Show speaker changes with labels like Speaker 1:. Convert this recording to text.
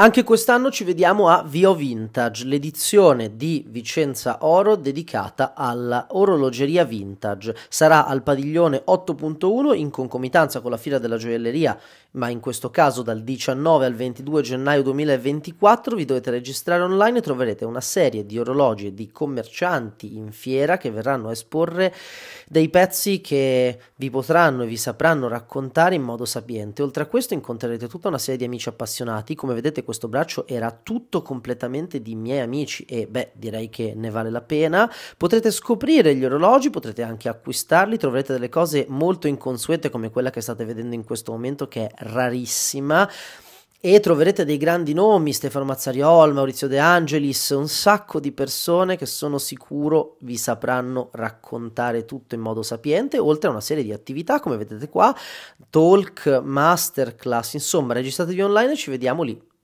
Speaker 1: Anche quest'anno ci vediamo a Vio Vintage, l'edizione di Vicenza Oro dedicata alla orologeria vintage. Sarà al padiglione 8.1 in concomitanza con la Fiera della Gioielleria, ma in questo caso dal 19 al 22 gennaio 2024 vi dovete registrare online e troverete una serie di orologi e di commercianti in fiera che verranno a esporre dei pezzi che vi potranno e vi sapranno raccontare in modo sapiente. Oltre a questo incontrerete tutta una serie di amici appassionati, come vedete questo braccio era tutto completamente di miei amici e beh direi che ne vale la pena. Potrete scoprire gli orologi, potrete anche acquistarli, troverete delle cose molto inconsuete come quella che state vedendo in questo momento che è rarissima e troverete dei grandi nomi, Stefano Mazzariol, Maurizio De Angelis, un sacco di persone che sono sicuro vi sapranno raccontare tutto in modo sapiente, oltre a una serie di attività come vedete qua, talk, masterclass, insomma registratevi online e ci vediamo lì.